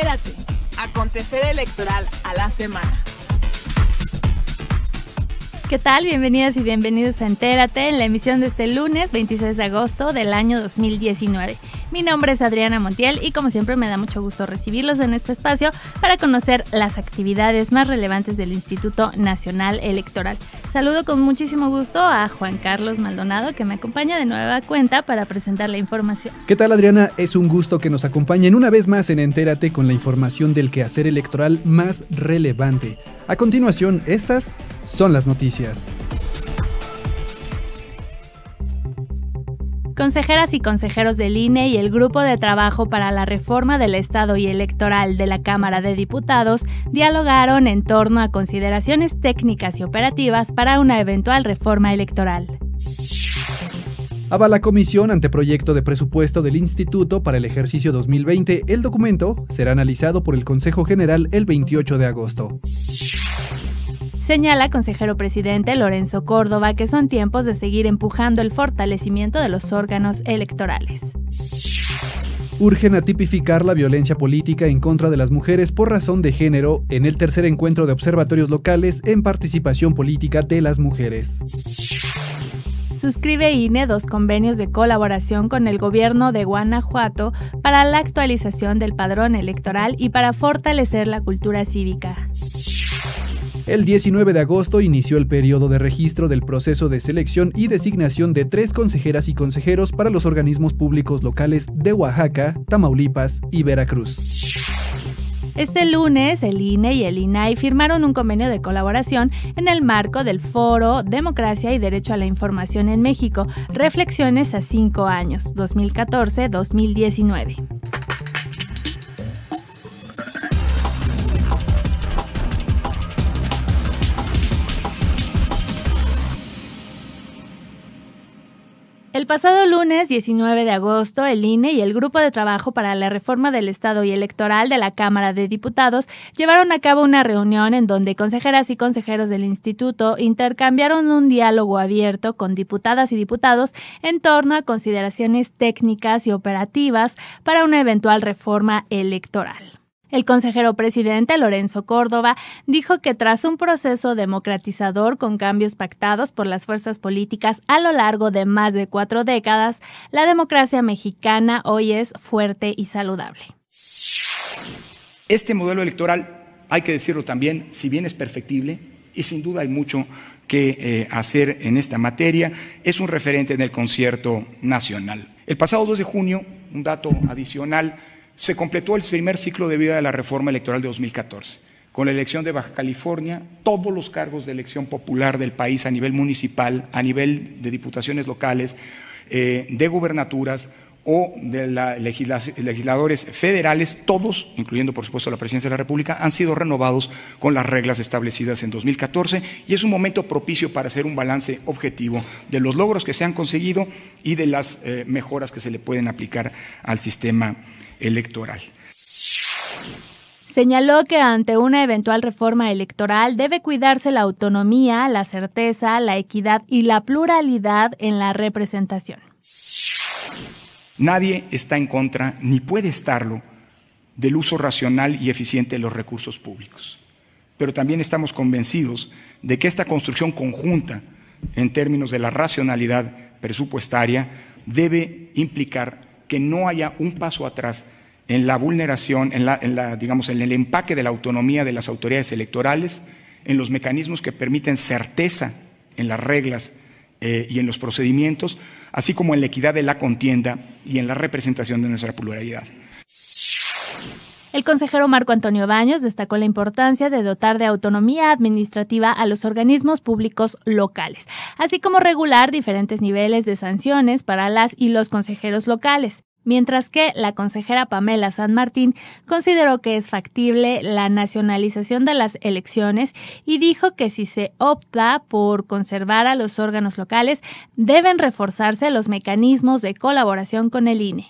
Entérate. Acontecer electoral a la semana. ¿Qué tal? Bienvenidas y bienvenidos a Entérate en la emisión de este lunes 26 de agosto del año 2019. Mi nombre es Adriana Montiel y como siempre me da mucho gusto recibirlos en este espacio para conocer las actividades más relevantes del Instituto Nacional Electoral. Saludo con muchísimo gusto a Juan Carlos Maldonado que me acompaña de nueva cuenta para presentar la información. ¿Qué tal Adriana? Es un gusto que nos acompañen una vez más en Entérate con la información del quehacer electoral más relevante. A continuación, estas son las noticias. Consejeras y consejeros del INE y el Grupo de Trabajo para la Reforma del Estado y Electoral de la Cámara de Diputados dialogaron en torno a consideraciones técnicas y operativas para una eventual reforma electoral. Avala comisión ante proyecto de presupuesto del Instituto para el ejercicio 2020. El documento será analizado por el Consejo General el 28 de agosto. Señala consejero presidente Lorenzo Córdoba que son tiempos de seguir empujando el fortalecimiento de los órganos electorales urgen a tipificar la violencia política en contra de las mujeres por razón de género en el tercer encuentro de observatorios locales en participación política de las mujeres. Suscribe INE dos convenios de colaboración con el gobierno de Guanajuato para la actualización del padrón electoral y para fortalecer la cultura cívica. El 19 de agosto inició el periodo de registro del proceso de selección y designación de tres consejeras y consejeros para los organismos públicos locales de Oaxaca, Tamaulipas y Veracruz. Este lunes, el INE y el INAI firmaron un convenio de colaboración en el marco del Foro Democracia y Derecho a la Información en México, Reflexiones a cinco años, 2014-2019. El pasado lunes 19 de agosto, el INE y el Grupo de Trabajo para la Reforma del Estado y Electoral de la Cámara de Diputados llevaron a cabo una reunión en donde consejeras y consejeros del instituto intercambiaron un diálogo abierto con diputadas y diputados en torno a consideraciones técnicas y operativas para una eventual reforma electoral. El consejero presidente Lorenzo Córdoba dijo que tras un proceso democratizador con cambios pactados por las fuerzas políticas a lo largo de más de cuatro décadas, la democracia mexicana hoy es fuerte y saludable. Este modelo electoral, hay que decirlo también, si bien es perfectible, y sin duda hay mucho que eh, hacer en esta materia, es un referente en el concierto nacional. El pasado 2 de junio, un dato adicional, se completó el primer ciclo de vida de la reforma electoral de 2014. Con la elección de Baja California, todos los cargos de elección popular del país a nivel municipal, a nivel de diputaciones locales, eh, de gubernaturas o de la legisladores federales, todos, incluyendo por supuesto la presidencia de la República, han sido renovados con las reglas establecidas en 2014 y es un momento propicio para hacer un balance objetivo de los logros que se han conseguido y de las eh, mejoras que se le pueden aplicar al sistema electoral. Señaló que ante una eventual reforma electoral debe cuidarse la autonomía, la certeza, la equidad y la pluralidad en la representación. Nadie está en contra, ni puede estarlo, del uso racional y eficiente de los recursos públicos. Pero también estamos convencidos de que esta construcción conjunta, en términos de la racionalidad presupuestaria, debe implicar que no haya un paso atrás en la vulneración, en, la, digamos, en el empaque de la autonomía de las autoridades electorales, en los mecanismos que permiten certeza en las reglas eh, y en los procedimientos, así como en la equidad de la contienda y en la representación de nuestra pluralidad. El consejero Marco Antonio Baños destacó la importancia de dotar de autonomía administrativa a los organismos públicos locales, así como regular diferentes niveles de sanciones para las y los consejeros locales. Mientras que la consejera Pamela San Martín consideró que es factible la nacionalización de las elecciones y dijo que si se opta por conservar a los órganos locales, deben reforzarse los mecanismos de colaboración con el INE.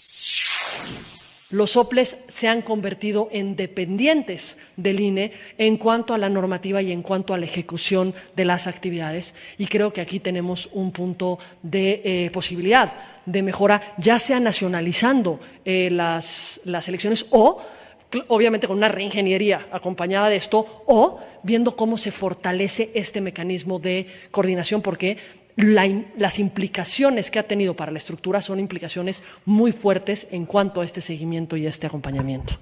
Los OPLES se han convertido en dependientes del INE en cuanto a la normativa y en cuanto a la ejecución de las actividades. Y creo que aquí tenemos un punto de eh, posibilidad de mejora, ya sea nacionalizando eh, las, las elecciones o obviamente con una reingeniería acompañada de esto, o viendo cómo se fortalece este mecanismo de coordinación, porque las implicaciones que ha tenido para la estructura son implicaciones muy fuertes en cuanto a este seguimiento y este acompañamiento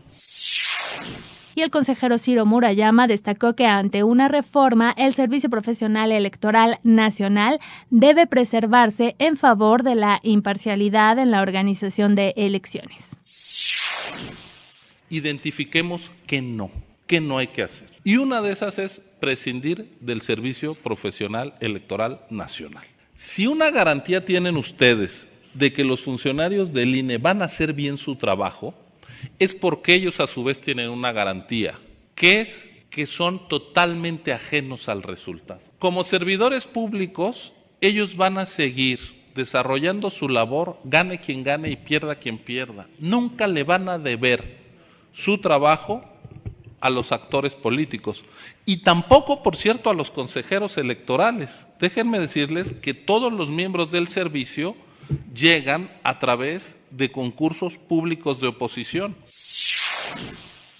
y el consejero Ciro Murayama destacó que ante una reforma el Servicio Profesional Electoral Nacional debe preservarse en favor de la imparcialidad en la organización de elecciones. Identifiquemos que no, que no hay que hacer. Y una de esas es prescindir del Servicio Profesional Electoral Nacional. Si una garantía tienen ustedes de que los funcionarios del INE van a hacer bien su trabajo, es porque ellos a su vez tienen una garantía, que es que son totalmente ajenos al resultado. Como servidores públicos, ellos van a seguir desarrollando su labor, gane quien gane y pierda quien pierda. Nunca le van a deber su trabajo a los actores políticos y tampoco, por cierto, a los consejeros electorales. Déjenme decirles que todos los miembros del servicio llegan a través de concursos públicos de oposición.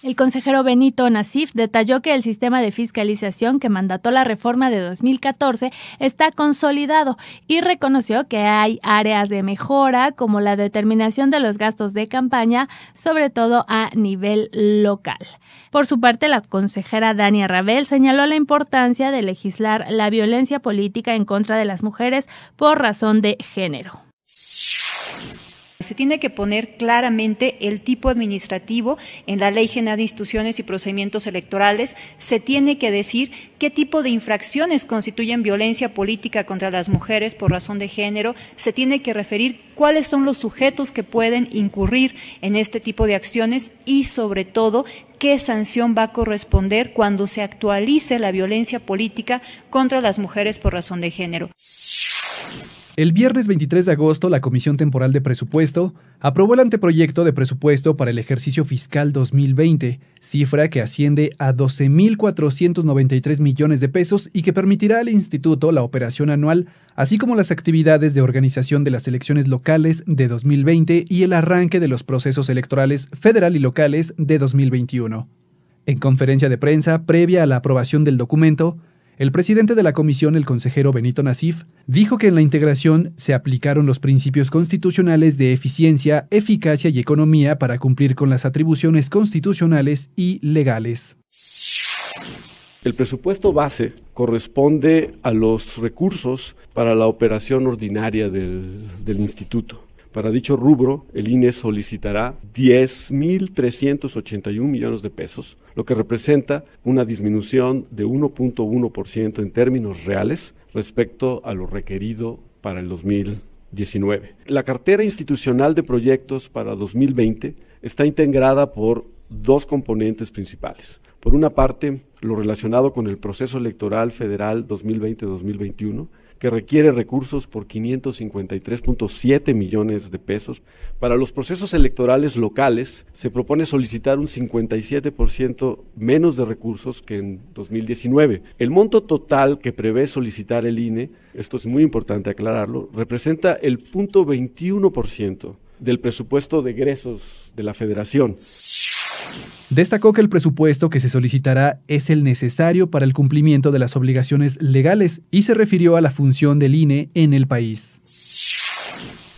El consejero Benito Nasif detalló que el sistema de fiscalización que mandató la reforma de 2014 está consolidado y reconoció que hay áreas de mejora como la determinación de los gastos de campaña, sobre todo a nivel local. Por su parte, la consejera Dania Rabel señaló la importancia de legislar la violencia política en contra de las mujeres por razón de género. Se tiene que poner claramente el tipo administrativo en la Ley General de Instituciones y Procedimientos Electorales. Se tiene que decir qué tipo de infracciones constituyen violencia política contra las mujeres por razón de género. Se tiene que referir cuáles son los sujetos que pueden incurrir en este tipo de acciones y, sobre todo, qué sanción va a corresponder cuando se actualice la violencia política contra las mujeres por razón de género. El viernes 23 de agosto, la Comisión Temporal de Presupuesto aprobó el anteproyecto de presupuesto para el ejercicio fiscal 2020, cifra que asciende a 12.493 millones de pesos y que permitirá al instituto la operación anual, así como las actividades de organización de las elecciones locales de 2020 y el arranque de los procesos electorales federal y locales de 2021. En conferencia de prensa previa a la aprobación del documento, el presidente de la comisión, el consejero Benito Nasif, dijo que en la integración se aplicaron los principios constitucionales de eficiencia, eficacia y economía para cumplir con las atribuciones constitucionales y legales. El presupuesto base corresponde a los recursos para la operación ordinaria del, del instituto. Para dicho rubro, el INE solicitará 10.381 millones de pesos, lo que representa una disminución de 1.1% en términos reales respecto a lo requerido para el 2019. La cartera institucional de proyectos para 2020 está integrada por dos componentes principales. Por una parte, lo relacionado con el proceso electoral federal 2020-2021, que requiere recursos por 553.7 millones de pesos. Para los procesos electorales locales se propone solicitar un 57% menos de recursos que en 2019. El monto total que prevé solicitar el INE, esto es muy importante aclararlo, representa el 0.21% del presupuesto de egresos de la federación. Destacó que el presupuesto que se solicitará es el necesario para el cumplimiento de las obligaciones legales y se refirió a la función del INE en el país.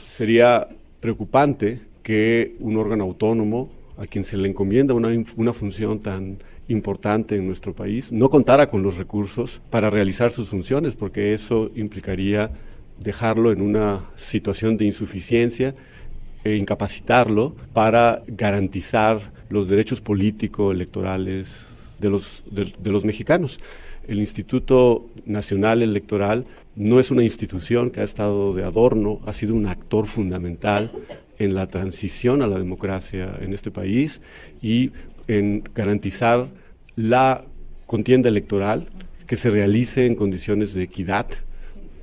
Sería preocupante que un órgano autónomo a quien se le encomienda una, función tan importante en nuestro país no contara con los recursos para realizar sus funciones, porque eso implicaría dejarlo en una situación de insuficiencia e incapacitarlo para garantizar los derechos políticos, electorales de los, los mexicanos. El Instituto Nacional Electoral no es una institución que ha estado de adorno, ha sido un actor fundamental en la transición a la democracia en este país y en garantizar la contienda electoral que se realice en condiciones de equidad,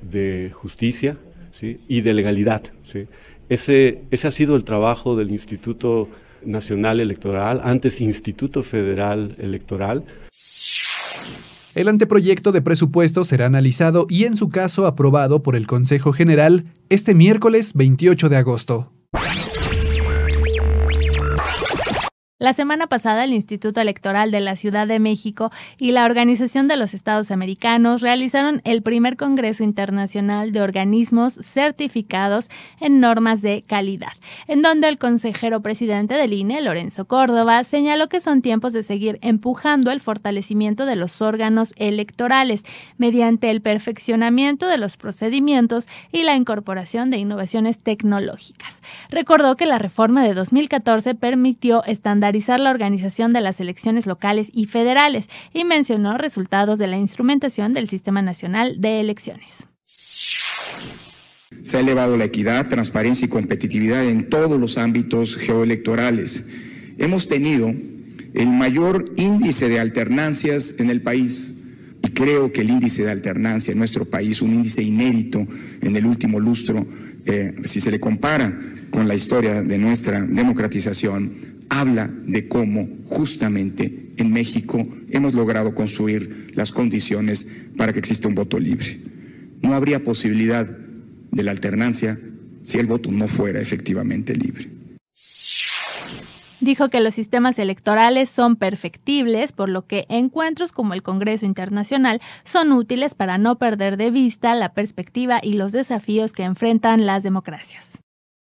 de justicia y de legalidad. Ese, ha sido el trabajo del Instituto Nacional Electoral, antes Instituto Federal Electoral. El anteproyecto de presupuesto será analizado y en su caso aprobado por el Consejo General este miércoles 28 de agosto. La semana pasada, el Instituto Electoral de la Ciudad de México y la Organización de los Estados Americanos realizaron el primer Congreso Internacional de Organismos Certificados en Normas de Calidad, en donde el consejero presidente del INE, Lorenzo Córdoba, señaló que son tiempos de seguir empujando el fortalecimiento de los órganos electorales mediante el perfeccionamiento de los procedimientos y la incorporación de innovaciones tecnológicas. Recordó que la reforma de 2014 permitió estandarizar la organización de las elecciones locales y federales y mencionó resultados de la instrumentación del Sistema Nacional de Elecciones. Se ha elevado la equidad, transparencia y competitividad en todos los ámbitos geoelectorales. Hemos tenido el mayor índice de alternancias en el país. Y creo que el índice de alternancia en nuestro país, un índice inédito en el último lustro, eh, si se le compara con la historia de nuestra democratización, habla de cómo justamente en México hemos logrado construir las condiciones para que exista un voto libre. No habría posibilidad de la alternancia si el voto no fuera efectivamente libre. Dijo que los sistemas electorales son perfectibles, por lo que encuentros como el Congreso Internacional son útiles para no perder de vista la perspectiva y los desafíos que enfrentan las democracias.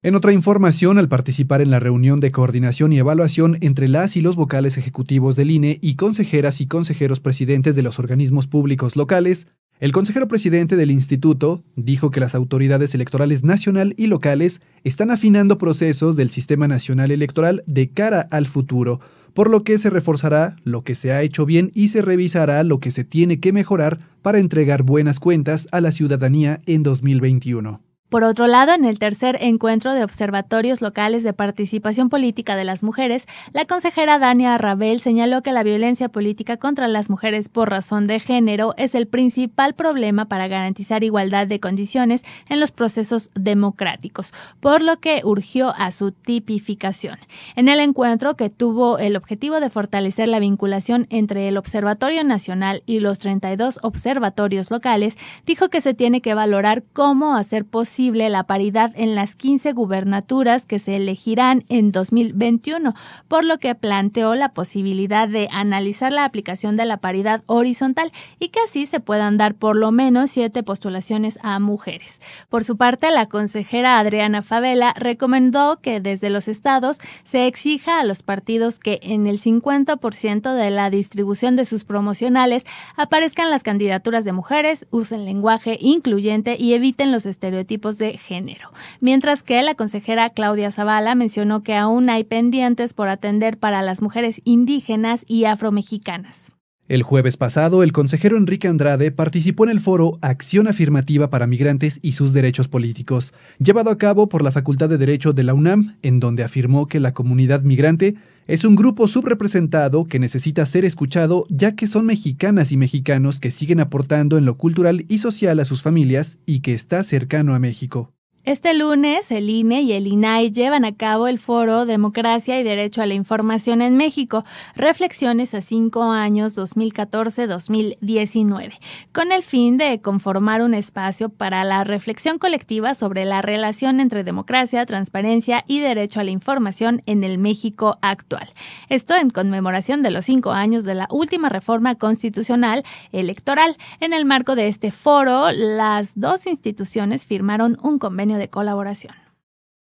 En otra información, al participar en la reunión de coordinación y evaluación entre las y los vocales ejecutivos del INE y consejeras y consejeros presidentes de los organismos públicos locales, el consejero presidente del instituto dijo que las autoridades electorales nacional y locales están afinando procesos del sistema nacional electoral de cara al futuro, por lo que se reforzará lo que se ha hecho bien y se revisará lo que se tiene que mejorar para entregar buenas cuentas a la ciudadanía en 2021. Por otro lado, en el tercer encuentro de observatorios locales de participación política de las mujeres, la consejera Dania Rabel señaló que la violencia política contra las mujeres por razón de género es el principal problema para garantizar igualdad de condiciones en los procesos democráticos, por lo que urgió a su tipificación. En el encuentro, que tuvo el objetivo de fortalecer la vinculación entre el Observatorio Nacional y los 32 observatorios locales, dijo que se tiene que valorar cómo hacer posible la paridad en las 15 gubernaturas que se elegirán en 2021, por lo que planteó la posibilidad de analizar la aplicación de la paridad horizontal y que así se puedan dar por lo menos siete postulaciones a mujeres. Por su parte, la consejera Adriana Favela recomendó que desde los estados se exija a los partidos que en el 50% de la distribución de sus promocionales aparezcan las candidaturas de mujeres, usen lenguaje incluyente y eviten los estereotipos de género. Mientras que la consejera Claudia Zavala mencionó que aún hay pendientes por atender para las mujeres indígenas y afromexicanas. El jueves pasado, el consejero Enrique Andrade participó en el foro Acción Afirmativa para Migrantes y sus Derechos Políticos, llevado a cabo por la Facultad de Derecho de la UNAM, en donde afirmó que la comunidad migrante es un grupo subrepresentado que necesita ser escuchado ya que son mexicanas y mexicanos que siguen aportando en lo cultural y social a sus familias y que está cercano a México. Este lunes, el INE y el INAI llevan a cabo el foro Democracia y Derecho a la Información en México, reflexiones a cinco años 2014-2019, con el fin de conformar un espacio para la reflexión colectiva sobre la relación entre democracia, transparencia y derecho a la información en el México actual. Esto en conmemoración de los cinco años de la última reforma constitucional electoral. En el marco de este foro, las dos instituciones firmaron un convenio de colaboración.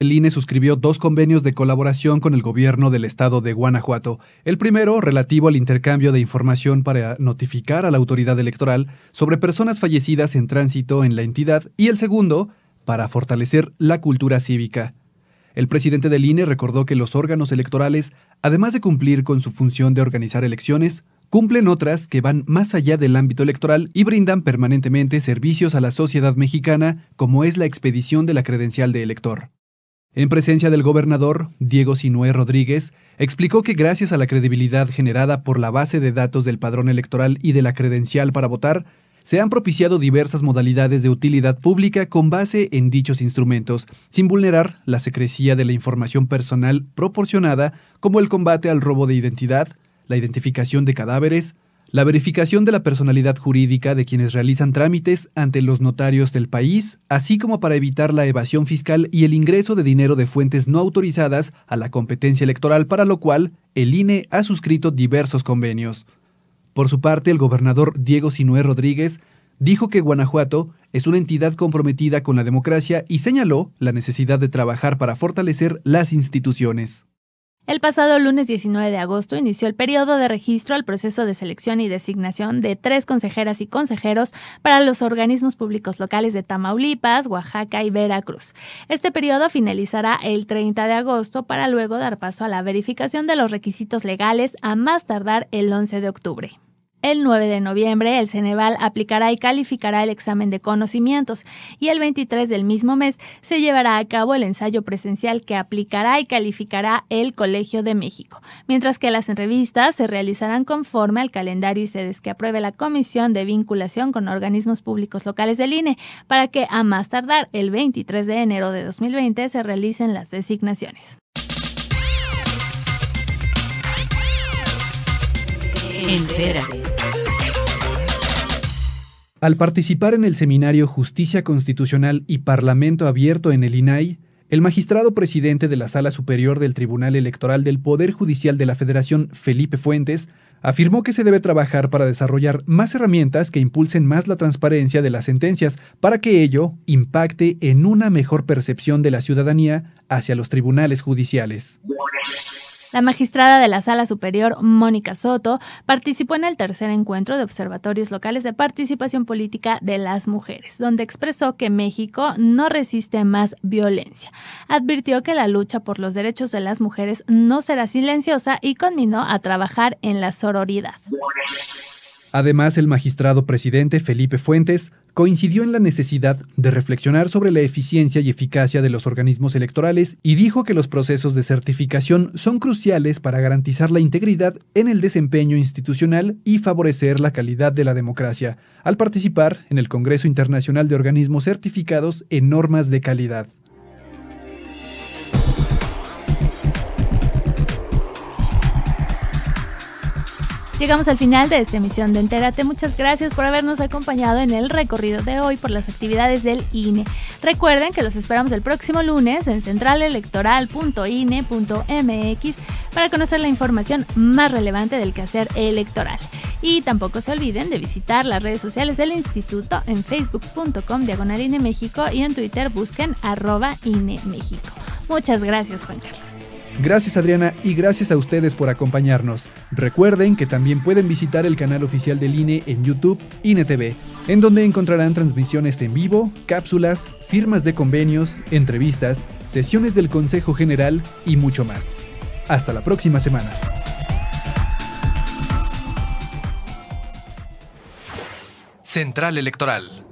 El INE suscribió dos convenios de colaboración con el gobierno del estado de Guanajuato. El primero, relativo al intercambio de información para notificar a la autoridad electoral sobre personas fallecidas en tránsito en la entidad, y el segundo, para fortalecer la cultura cívica. El presidente del INE recordó que los órganos electorales, además de cumplir con su función de organizar elecciones, cumplen otras que van más allá del ámbito electoral y brindan permanentemente servicios a la sociedad mexicana, como es la expedición de la credencial de elector. En presencia del gobernador, Diego Sinué Rodríguez, explicó que gracias a la credibilidad generada por la base de datos del padrón electoral y de la credencial para votar, se han propiciado diversas modalidades de utilidad pública con base en dichos instrumentos, sin vulnerar la secrecía de la información personal proporcionada, como el combate al robo de identidad, la identificación de cadáveres, la verificación de la personalidad jurídica de quienes realizan trámites ante los notarios del país, así como para evitar la evasión fiscal y el ingreso de dinero de fuentes no autorizadas a la competencia electoral, para lo cual el INE ha suscrito diversos convenios. Por su parte, el gobernador Diego Sinué Rodríguez dijo que Guanajuato es una entidad comprometida con la democracia y señaló la necesidad de trabajar para fortalecer las instituciones. El pasado lunes 19 de agosto inició el periodo de registro al proceso de selección y designación de tres consejeras y consejeros para los organismos públicos locales de Tamaulipas, Oaxaca y Veracruz. Este periodo finalizará el 30 de agosto para luego dar paso a la verificación de los requisitos legales a más tardar el 11 de octubre. El 9 de noviembre, el Ceneval aplicará y calificará el examen de conocimientos y el 23 del mismo mes se llevará a cabo el ensayo presencial que aplicará y calificará el Colegio de México, mientras que las entrevistas se realizarán conforme al calendario y sedes que apruebe la Comisión de Vinculación con Organismos Públicos Locales del INE, para que a más tardar el 23 de enero de 2020 se realicen las designaciones. Al participar en el seminario Justicia Constitucional y Parlamento Abierto en el INAI, el magistrado presidente de la Sala Superior del Tribunal Electoral del Poder Judicial de la Federación, Felipe Fuentes, afirmó que se debe trabajar para desarrollar más herramientas que impulsen más la transparencia de las sentencias para que ello impacte en una mejor percepción de la ciudadanía hacia los tribunales judiciales. La magistrada de la Sala Superior, Mónica Soto, participó en el tercer encuentro de observatorios locales de participación política de las mujeres, donde expresó que México no resiste más violencia. Advirtió que la lucha por los derechos de las mujeres no será silenciosa y conminó a trabajar en la sororidad. Además, el magistrado presidente Felipe Fuentes coincidió en la necesidad de reflexionar sobre la eficiencia y eficacia de los organismos electorales y dijo que los procesos de certificación son cruciales para garantizar la integridad en el desempeño institucional y favorecer la calidad de la democracia, al participar en el Congreso Internacional de Organismos Certificados en Normas de Calidad. Llegamos al final de esta emisión de Entérate. Muchas gracias por habernos acompañado en el recorrido de hoy por las actividades del INE. Recuerden que los esperamos el próximo lunes en centralelectoral.ine.mx para conocer la información más relevante del quehacer electoral. Y tampoco se olviden de visitar las redes sociales del instituto en facebook.com diagonal INE México y en Twitter busquen arroba INE México. Muchas gracias, Juan Carlos. Gracias Adriana y gracias a ustedes por acompañarnos. Recuerden que también pueden visitar el canal oficial del INE en YouTube, INETV, en donde encontrarán transmisiones en vivo, cápsulas, firmas de convenios, entrevistas, sesiones del Consejo General y mucho más. Hasta la próxima semana. Central Electoral.